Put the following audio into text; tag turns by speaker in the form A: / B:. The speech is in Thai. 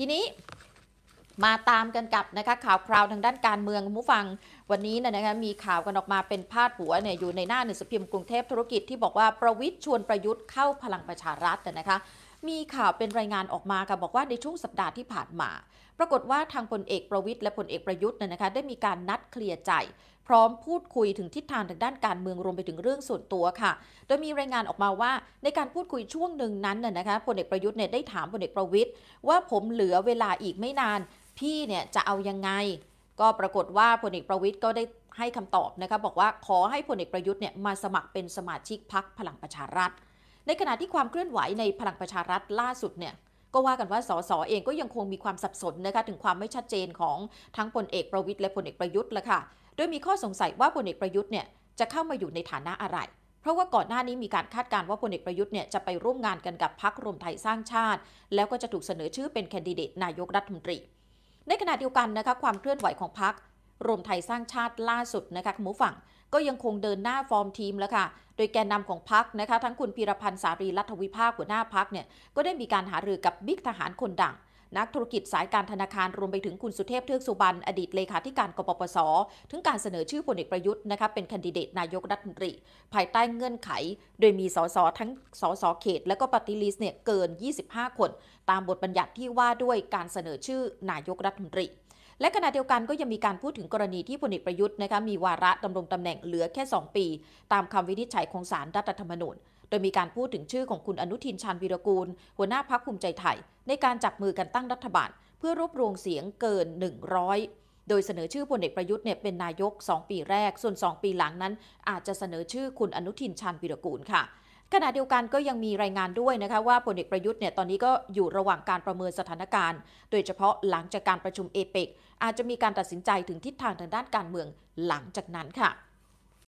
A: ทีนี้มาตามกันกับนะคะข่าวคราวทางด้านการเมืองผู้ฟังวันนี้นะคะมีข่าวกันออกมาเป็นพาดหัวเนี่ยอยู่ในหน้าหนังสือพิมพ์กรุงเทพธุรกิจที่บอกว่าประวิทย์ชวนประยุทธ์เข้าพลังประชารัฐนะคะมีข่าวเป็นรายงานออกมาค่ะบอกว่าในช่วงสัปดาห์ที่ผ่านมา ปรากฏว่าทางพลเอกประวิทย์และพลเอกประยุทธ์เนี่ยนะคะได้มีการนัดเคลียร์ใจ พร้อมพูดคุยถึงทิศทางทางด้านการเมืองรวมไปถึงเรื่องส่วนตัวค่ะโดยมีรายงานออกมาว่าในการพูดคุยช่วงหนึ่งนั้นน่ยนะคะพลเอกประยุทธ์เนี่ยได้ถามพลเอกประวิทย์ว่าผมเหลือเวลาอีกไม่นาน พี่เนี่ยจะเอายังไง ก็ปรากฏว่าพลเอกประวิทย์ก็ได้ให้คำตอบนะคะบอกว่าขอให้พลเอกประยุทธ์เนี่ยมาสมัครเป็นสมาชิกพรรคพลังประชารัฐในขณะที่ความเคลื่อนไหวในพลังประชารัฐล่าสุดเนี่ยก็ว่ากันว่าสสเองก็ยังคงมีความสับสนนะคะถึงความไม่ชัดเจนของทั้งพลเอกประวิทย์และพลเอกประยุทธ์ละค่ะโดยมีข้อสงสัยว่าพลเอกประยุทธ์เนี่ยจะเข้ามาอยู่ในฐานะอะไร เพราะว่าก่อนหน้านี้มีการคาดการณ์ว่าพลเอกประยุทธ์เนี่ยจะไปร่วมงานกันกับพรรครวมไทยสร้างชาติ แล้วก็จะถูกเสนอชื่อเป็นแคนดิเดตนายกรัฐมนตรี ในขณะเดียวกันนะคะความเคลื่อนไหวของพรรครวมไทยสร้างชาติล่าสุดนะคะคุณผู้ฟังก็ยังคงเดินหน้าฟอร์มทีมแล้วค่ะ โดยแกนนำของพักนะคะทั้งคุณพีรพันธ์สารีรัฐวิภาคหัวหน้าพักเนี่ยก็ได้มีการหารือกับบิ๊กทหารคนดัง นักธุรกิจสายการธนาคารรวมไปถึงคุณสุเทพเทือกสุบรรณอดีตเลขาธิการกปปสถึงการเสนอชื่อพลเอกประยุทธ์นะคะเป็นคนดิเดตนายกรัฐมนตรี ภายใต้เงื่อนไข โดยมีสสทั้งสสเขต และก็ปฏิลิสเนี่ยเกิน 25 คน ตามบทบัญญัติที่ว่าด้วยการเสนอชื่อนายกรัฐมนตรีและขณะเดียวกันก็ยังมีการพูดถึงกรณีที่พลเอกประยุทธ์นะคะมีวาระดำรงตำแหน่งเหลือแค่ 2 ปี ตามคำวินิจฉัยของศาลรัฐธรรมนูญ โดยมีการพูดถึงชื่อของคุณอนุทินชาญวีรกูล หัวหน้าพักภูมิใจไทย ในการจับมือกันตั้งรัฐบาล เพื่อรวบรวมเสียงเกิน 100 โดยเสนอชื่อพลเอกประยุทธ์เนี่ยเป็นนายก 2 ปีแรก ส่วน 2 ปีหลังนั้น อาจจะเสนอชื่อคุณอนุทินชาญวีรกูลค่ะขณะเดียวกันก็ยังมีรายงานด้วยนะคะว่าพลเอกประยุทธ์เนี่ยตอนนี้ก็อยู่ระหว่างการประเมินสถานการณ์ โดยเฉพาะหลังจากการประชุมเอเปกอาจจะมีการตัดสินใจถึงทิศทางทางด้านการเมืองหลังจากนั้นค่ะ